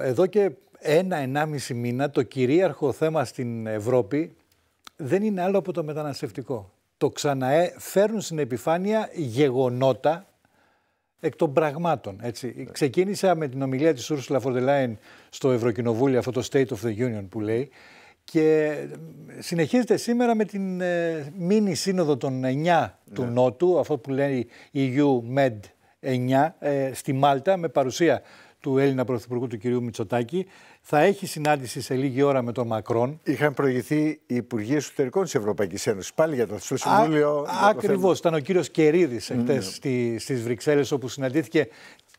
Εδώ και ένα-ενάμιση μήνα το κυρίαρχο θέμα στην Ευρώπη δεν είναι άλλο από το μεταναστευτικό. Το φέρνουν στην επιφάνεια γεγονότα εκ των πραγμάτων. Έτσι. Ξεκίνησα με την ομιλία της Ursula von der Leyen στο Ευρωκοινοβούλιο, αυτό το State of the Union που λέει, και συνεχίζεται σήμερα με την ε, σύνοδο των 9 του ναι. Νότου, αυτό που λέει EU Med 9, ε, στη Μάλτα, με παρουσία του Έλληνα Πρωθυπουργού του κυρίου Μητσοτάκη. Θα έχει συνάντηση σε λίγη ώρα με τον Μακρόν. Είχαν προηγηθεί οι Υπουργοί Εσωτερικών της Ευρωπαϊκής Ένωσης πάλι για το στο Συμβούλιο. Ακριβώς. Ήταν ο κύριος Κερίδης εχθές ναι. στις, Βρυξέλλες, όπου συναντήθηκε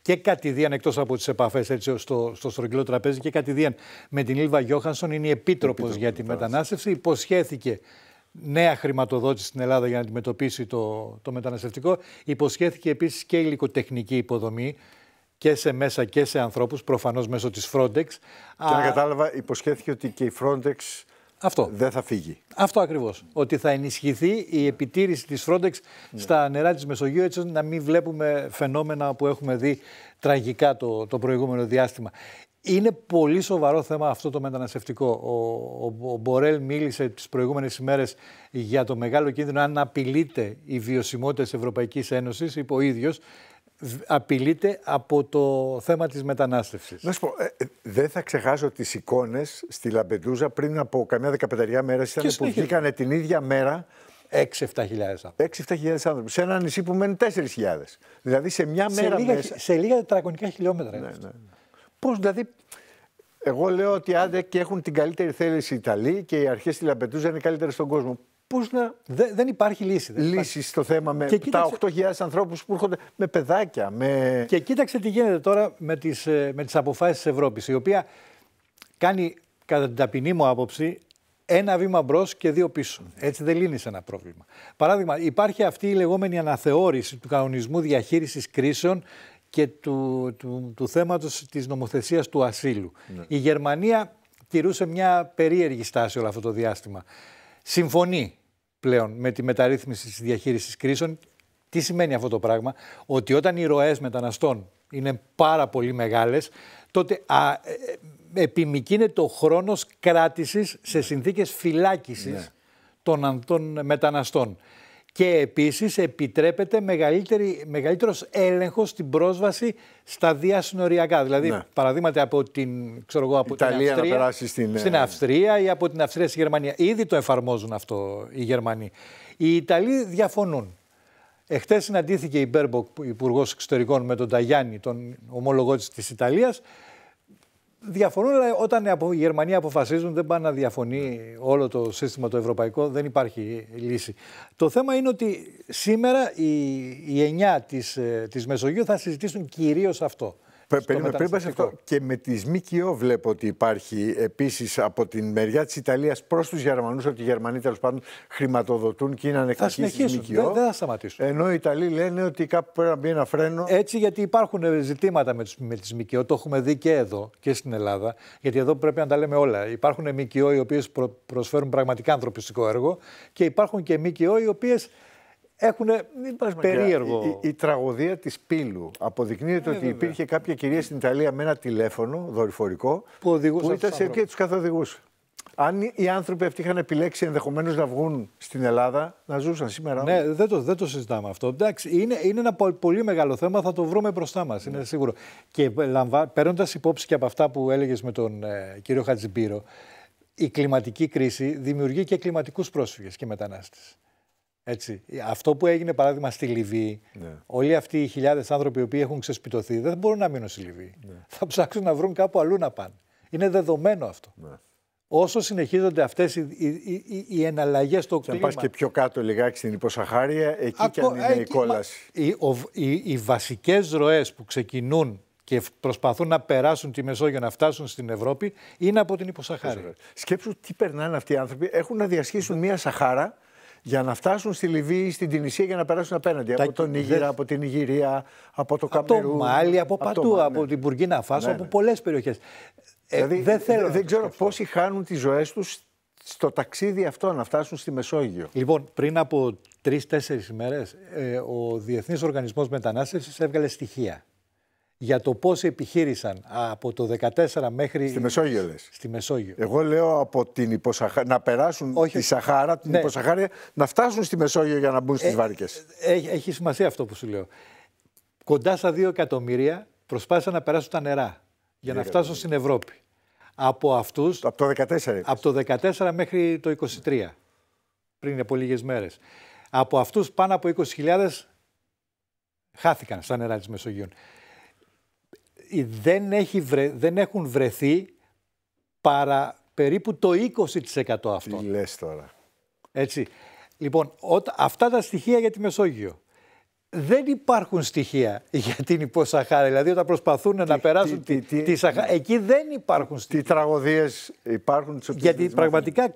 και κατηδίαν εκτός από τις επαφές στο, στο στρογγυλό τραπέζι και κατηδίαν με την Λίβα Γιώχανσον, είναι η επίτροπος για τη μετανάστευση. Υποσχέθηκε νέα χρηματοδότηση στην Ελλάδα για να αντιμετωπίσει το, το μεταναστευτικό. Υποσχέθηκε επίσης και υλικοτεχνική υποδομή και σε μέσα και σε ανθρώπους, προφανώς μέσω της Frontex. Και να κατάλαβα, υποσχέθηκε ότι και η Frontex αυτό. δεν θα φύγει. Αυτό ακριβώς. Ότι θα ενισχυθεί η επιτήρηση της Frontex ναι. στα νερά της Μεσογείου, έτσι ώστε να μην βλέπουμε φαινόμενα που έχουμε δει τραγικά το, το προηγούμενο διάστημα. Είναι πολύ σοβαρό θέμα αυτό το μεταναστευτικό. Ο, Μπορέλ μίλησε τις προηγούμενες ημέρες για το μεγάλο κίνδυνο αν απειλείται η βιωσιμότητα της Ευρωπαϊκής Ένωσης, είπε ο απειλείται από το θέμα της μετανάστευσης. Να σου πω, ε, ε, δεν θα ξεχάσω τις εικόνες στη Λαμπεντούζα πριν από καμιά δεκαπενταριά μέρες ήταν που βγήκανε την ίδια μέρα 6-7 χιλιάδες άνθρωποι. 6-7 άνθρωποι. Σε ένα νησί που μένουν 4 χιλιάδες. Δηλαδή σε μια μέρα Σε λίγα τετραγωνικά χιλιόμετρα. Ναι, ναι, ναι. Πώς δηλαδή... Εγώ λέω ότι άντε και έχουν την καλύτερη θέληση οι Ιταλοί και οι αρχές στη Λαμπετούζα είναι καλύτερες στον κόσμο. Πώς να... δεν υπάρχει λύση. Δεν Λύση στο θέμα με τα 8.000 ανθρώπους που έρχονται με παιδάκια. Με... Και κοίταξε τι γίνεται τώρα με τις ε, με τις αποφάσεις της Ευρώπης, η οποία κάνει, κατά την ταπεινή μου άποψη, ένα βήμα μπρος και δύο πίσω. Έτσι δεν λύνεις ένα πρόβλημα. Παράδειγμα, υπάρχει αυτή η λεγόμενη αναθεώρηση του κανονισμού διαχείρισης κρίσεων και του, του, του θέματος της νομοθεσίας του ασύλου. Ναι. Η Γερμανία τηρούσε μια περίεργη στάση όλο αυτό το διάστημα. Συμφωνεί με τη μεταρρύθμιση της διαχείρισης κρίσεων. Τι σημαίνει αυτό το πράγμα, Ότι όταν οι ροές μεταναστών είναι πάρα πολύ μεγάλες, τότε α, ε, ο χρόνος κράτησης σε συνθήκες φυλάκισης ναι. των, των μεταναστών και επίσης επιτρέπεται μεγαλύτερη, μεγαλύτερος έλεγχος στην πρόσβαση στα διασυνοριακά. Δηλαδή, ναι. παραδείγματα από την, ξέρω από Ιταλία την Αυστρία, να περάσει στην... Ε, στην Αυστρία ή από την Αυστρία στη Γερμανία. Ήδη το εφαρμόζουν αυτό οι Γερμανοί. Οι Ιταλοί διαφωνούν. Εχθές συναντήθηκε η Μπέρμποκ, υπουργός Εξωτερικών, με τον Ταγιάννη, τον ομόλογό της Ιταλίας, Διαφωνούν, αλλά όταν οι Γερμανοί αποφασίζουν, δεν πάνε να διαφωνεί όλο το σύστημα το ευρωπαϊκό, δεν υπάρχει λύση. Το θέμα είναι ότι σήμερα οι, οι εννιά της, ε, της Μεσογείου θα συζητήσουν κυρίως αυτό. Περίμενε, πριν πας αυτό, και με τις ΜΚΟ βλέπω ότι υπάρχει επίσης από την μεριά της Ιταλίας προς τους Γερμανούς, ότι οι Γερμανοί τέλος πάντων χρηματοδοτούν και είναι ανεκτικοί στις ΜΚΟ. Δεν, δεν θα σταματήσουν. Ενώ οι Ιταλοί λένε ότι κάπου πρέπει να μπει ένα φρένο. Έτσι, γιατί υπάρχουν ε, ζητήματα με, τις, με τις ΜΚΟ. Το έχουμε δει και εδώ και στην Ελλάδα. Γιατί εδώ πρέπει να τα λέμε όλα. Υπάρχουν ΜΚΟ οι οποίες προσφέρουν πραγματικά ανθρωπιστικό έργο και υπάρχουν και ΜΚΟ οι οποίες έχουν περίεργο. Η, η, η, τραγωδία της πύλου. Αποδεικνύεται ε, ότι υπήρχε κάποια κυρία στην Ιταλία με ένα τηλέφωνο δορυφορικό που, που ήταν σε και τους καθοδηγούσε. Αν οι άνθρωποι αυτοί είχαν επιλέξει ενδεχομένως να βγουν στην Ελλάδα, να ζούσαν σήμερα. Ναι, ναι. δεν το, δεν συζητάμε αυτό. Εντάξει, είναι, είναι ένα πολύ μεγάλο θέμα, θα το βρούμε μπροστά μας, είναι ναι. σίγουρο. Και παίρνοντας υπόψη και από αυτά που έλεγες με τον ε, κύριο Χατζιμπύρο, η κλιματική κρίση δημιουργεί και κλιματικούς πρόσφυγες και μετανάστες. Έτσι. Αυτό που έγινε παράδειγμα στη Λιβύη, ναι. όλοι αυτοί οι χιλιάδες άνθρωποι οι οποίοι έχουν ξεσπιτωθεί δεν μπορούν να μείνουν στη Λιβύη. Ναι. Θα ψάξουν να βρουν κάπου αλλού να πάνε. Είναι δεδομένο αυτό. Ναι. Όσο συνεχίζονται αυτές οι, οι, οι, οι εναλλαγές στο κλίμα. Και πα και πιο κάτω λιγάκι στην υποσαχάρια, εκεί Ακο... και αν είναι ε, εκεί, η κόλαση. Οι, οι, οι βασικές ροές που ξεκινούν και προσπαθούν να περάσουν τη Μεσόγειο να φτάσουν στην Ευρώπη είναι από την υποσαχάρια. Σκέψου τι περνάνε αυτοί οι άνθρωποι. Έχουν να διασχίσουν μία σαχάρα για να φτάσουν στη Λιβύη, στην Τινησία για να περάσουν απέναντι. Από τον Νίγηρα, από την Ιγυρία, από το Καμερούν. Από το Μάλι, από παντού, από, την Μπουργκίνα Φάσο, ναι, από ναι. πολλές περιοχές. Ε, δηλαδή, δεν, θέλω δεν ξέρω πόσοι χάνουν τις ζωές τους στο ταξίδι αυτό να φτάσουν στη Μεσόγειο. Λοιπόν, πριν από τρει-τέσσερι ημέρες, ε, ο Διεθνής Οργανισμός Μετανάστευσης έβγαλε στοιχεία για το πώς επιχείρησαν από το 14 μέχρι... Στη Μεσόγειο λες. Στη Μεσόγειο. Εγώ λέω από την υποσαχα... να περάσουν Όχι. τη Σαχάρα, την ναι. υποσαχάρια, να φτάσουν στη Μεσόγειο για να μπουν στις ε, βάρκες. Έχει, ε, έχει σημασία αυτό που σου λέω. Κοντά στα 2 εκατομμύρια προσπάθησαν να περάσουν τα νερά για να φτάσουν στην Ευρώπη. Από αυτούς... Από το 14. Από το 14 μέχρι το 2023. Πριν από λίγες μέρες. Από αυτούς πάνω από 20.000 χάθηκαν στα νερά της Μεσογειού δεν, έχει δεν έχουν βρεθεί παρά περίπου το 20% αυτό. Τι λες τώρα. Έτσι. Λοιπόν, αυτά τα στοιχεία για τη Μεσόγειο. Δεν υπάρχουν στοιχεία για την υποσαχάρα. Δηλαδή, όταν προσπαθούν να περάσουν τι, τη, τη Σαχάρα, εκεί δεν υπάρχουν στοιχεία. Τι τραγωδίες υπάρχουν, τι Γιατί Γιατί πραγματικά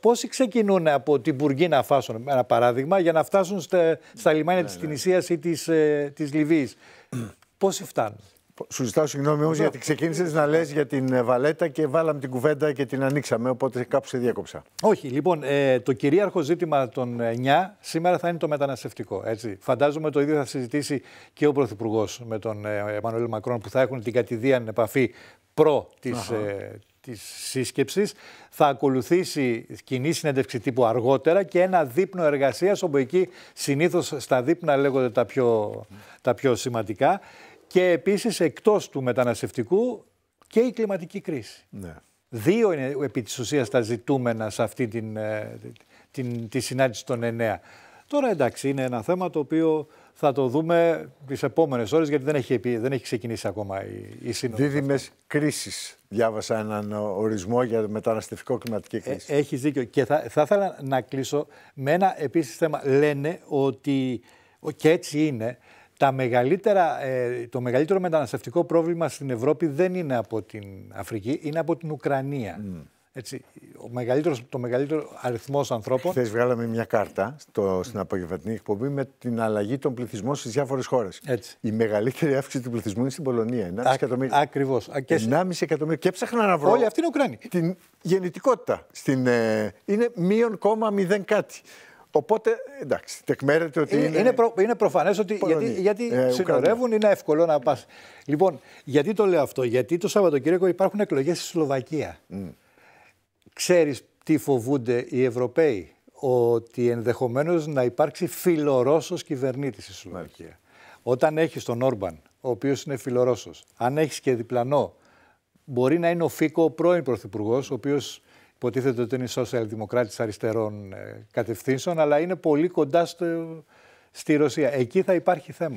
πόσοι ξεκινούν από την Μπουργκίνα Φάσο, ένα παράδειγμα, για να φτάσουν στα, στα λιμάνια ναι, της ναι. Τινησίας ή της ε, Λιβύης. Πόσοι φτάνουν. Σου ζητάω συγγνώμη όμως γιατί ξεκίνησες να λες για την ε, βαλέτα και βάλαμε την κουβέντα και την ανοίξαμε. Οπότε κάπου σε διέκοψα. Όχι, λοιπόν, ε, το κυρίαρχο ζήτημα των 9 ε, σήμερα θα είναι το μεταναστευτικό. Έτσι. Φαντάζομαι το ίδιο θα συζητήσει και ο Πρωθυπουργός με τον Εμμανουέλ Μακρόν που θα έχουν την κατηδίαν επαφή προ της της Θα ακολουθήσει κοινή συνέντευξη τύπου αργότερα και ένα δείπνο εργασίας όπου εκεί συνήθως στα δείπνα λέγονται τα πιο σημαντικά. Και επίσης εκτός του μεταναστευτικού και η κλιματική κρίση. Ναι. Δύο είναι επί της ουσίας τα ζητούμενα σε αυτή την, ε, την, τη συνάντηση των εννέα. Τώρα εντάξει είναι ένα θέμα το οποίο θα το δούμε τις επόμενες ώρες γιατί δεν έχει, δεν έχει ξεκινήσει ακόμα η, η σύνοδος. Δίδυμες Διάβασα έναν ορισμό για μεταναστευτικό κλιματική ε, κρίση. Ε, έχεις δίκιο. Και θα, θα ήθελα να κλείσω με ένα επίσης θέμα. Λένε ότι, και έτσι είναι, τα μεγαλύτερα, ε, το μεγαλύτερο μεταναστευτικό πρόβλημα στην Ευρώπη δεν είναι από την Αφρική, είναι από την Ουκρανία. Mm. Έτσι, ο μεγαλύτερος, το μεγαλύτερο αριθμός ανθρώπων. Χθες βγάλαμε μια κάρτα στο, στην απογευματινή εκπομπή με την αλλαγή των πληθυσμών στις διάφορες χώρες. Η μεγαλύτερη αύξηση του πληθυσμού είναι στην Πολωνία. 1,5 εκατομμύρια. Ακριβώς. 1,5 Και έψαχνα να βρω. Όλοι αυτοί είναι Ουκρανοί. Την γεννητικότητα. Στην, ε, είναι μείον κόμμα μηδέν κάτι. Οπότε εντάξει, τεκμέρεται ότι. Είναι, είναι, προ, είναι προφανές ότι. Πολωνία. Γιατί, γιατί ε, συνορεύουν, είναι εύκολο να πας. Λοιπόν, γιατί το λέω αυτό, Γιατί το Σαββατοκύριακο υπάρχουν εκλογές στη Σλοβακία. Mm. Ξέρεις τι φοβούνται οι Ευρωπαίοι, Ότι ενδεχομένως να υπάρξει φιλορώσος κυβερνήτης στη Σλοβακία. Mm. Όταν έχεις τον Όρμπαν, ο οποίος είναι φιλορώσος, αν έχεις και διπλανό, μπορεί να είναι ο Φίκο, ο πρώην πρωθυπουργός, ο οποίος υποτίθεται ότι είναι σοσιαλδημοκράτη αριστερών ε, κατευθύνσεων, αλλά είναι πολύ κοντά στο, στη Ρωσία. Εκεί θα υπάρχει θέμα.